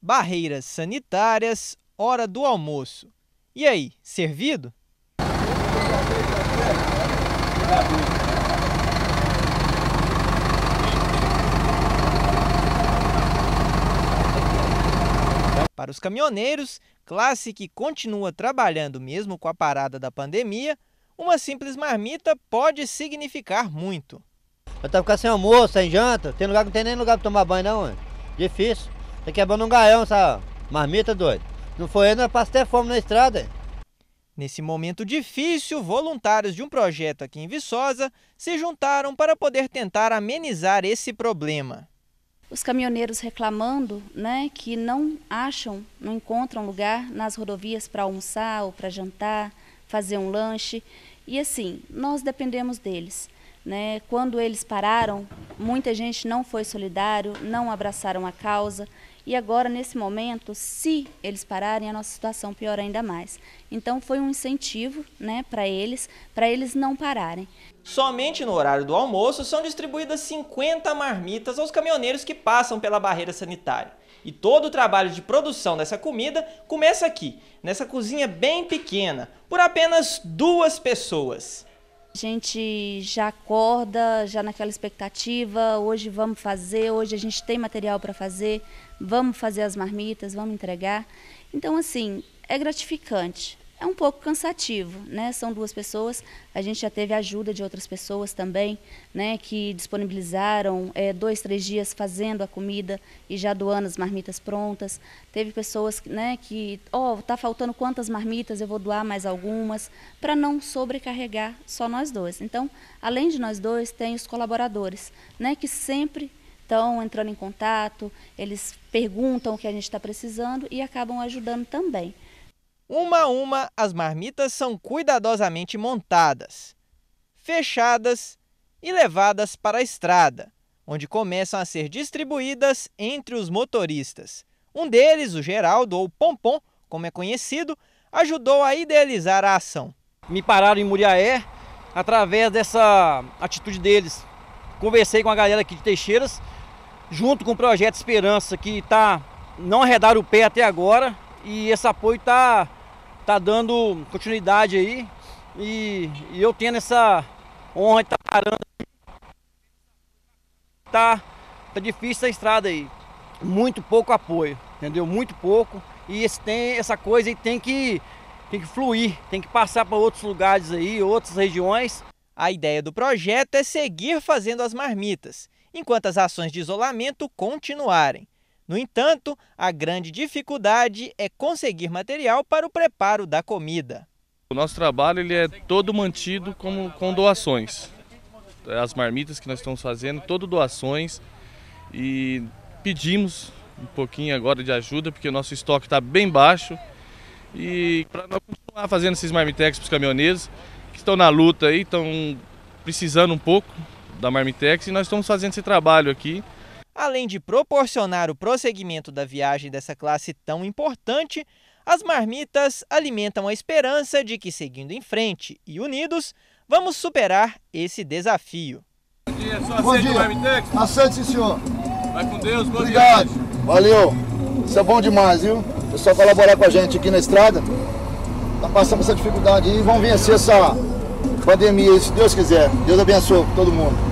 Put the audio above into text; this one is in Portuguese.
barreiras sanitárias, hora do almoço. E aí, servido? Para os caminhoneiros, classe que continua trabalhando mesmo com a parada da pandemia, uma simples marmita pode significar muito. Vai estar ficando sem almoço, sem janta, tem lugar que não tem nem lugar para tomar banho não, Mano. difícil. Está quebrando um gaião essa marmita, doido. Não foi ainda pra até fome na estrada. Nesse momento difícil, voluntários de um projeto aqui em Viçosa se juntaram para poder tentar amenizar esse problema. Os caminhoneiros reclamando né, que não acham, não encontram lugar nas rodovias para almoçar ou para jantar, fazer um lanche. E assim, nós dependemos deles. Né? Quando eles pararam, muita gente não foi solidário, não abraçaram a causa. E agora, nesse momento, se eles pararem, a nossa situação piora ainda mais. Então, foi um incentivo né, para eles, para eles não pararem. Somente no horário do almoço são distribuídas 50 marmitas aos caminhoneiros que passam pela barreira sanitária. E todo o trabalho de produção dessa comida começa aqui, nessa cozinha bem pequena, por apenas duas pessoas. A gente já acorda, já naquela expectativa, hoje vamos fazer, hoje a gente tem material para fazer, vamos fazer as marmitas, vamos entregar. Então, assim, é gratificante é um pouco cansativo, né? São duas pessoas, a gente já teve ajuda de outras pessoas também, né? Que disponibilizaram é, dois, três dias fazendo a comida e já doando as marmitas prontas. Teve pessoas, né? Que, ó, oh, tá faltando quantas marmitas, eu vou doar mais algumas, para não sobrecarregar só nós dois. Então, além de nós dois, tem os colaboradores, né? Que sempre estão entrando em contato, eles perguntam o que a gente está precisando e acabam ajudando também. Uma a uma, as marmitas são cuidadosamente montadas, fechadas e levadas para a estrada, onde começam a ser distribuídas entre os motoristas. Um deles, o Geraldo, ou Pompom, como é conhecido, ajudou a idealizar a ação. Me pararam em Muriaé através dessa atitude deles. Conversei com a galera aqui de Teixeiras, junto com o Projeto Esperança, que está não arredaram o pé até agora, e esse apoio está tá dando continuidade aí. E, e eu tendo essa honra de estar tá parando. Tá, tá difícil a estrada aí. Muito pouco apoio, entendeu? Muito pouco. E esse tem, essa coisa aí tem que, tem que fluir, tem que passar para outros lugares aí, outras regiões. A ideia do projeto é seguir fazendo as marmitas, enquanto as ações de isolamento continuarem. No entanto, a grande dificuldade é conseguir material para o preparo da comida. O nosso trabalho ele é todo mantido com, com doações. É, as marmitas que nós estamos fazendo, todo doações. E pedimos um pouquinho agora de ajuda, porque o nosso estoque está bem baixo. E para nós continuar fazendo esses marmitex para os caminhoneiros, que estão na luta aí, estão precisando um pouco da marmitex, e nós estamos fazendo esse trabalho aqui. Além de proporcionar o prosseguimento da viagem dessa classe tão importante, as marmitas alimentam a esperança de que, seguindo em frente e unidos, vamos superar esse desafio. Bom dia, só bom dia. o Aceite, senhor. Vai com Deus, bom Obrigado. Dia. Valeu. Isso é bom demais, viu? O pessoal colaborar com a gente aqui na estrada. Tá passando essa dificuldade e vão vencer essa pandemia, se Deus quiser. Deus abençoe todo mundo.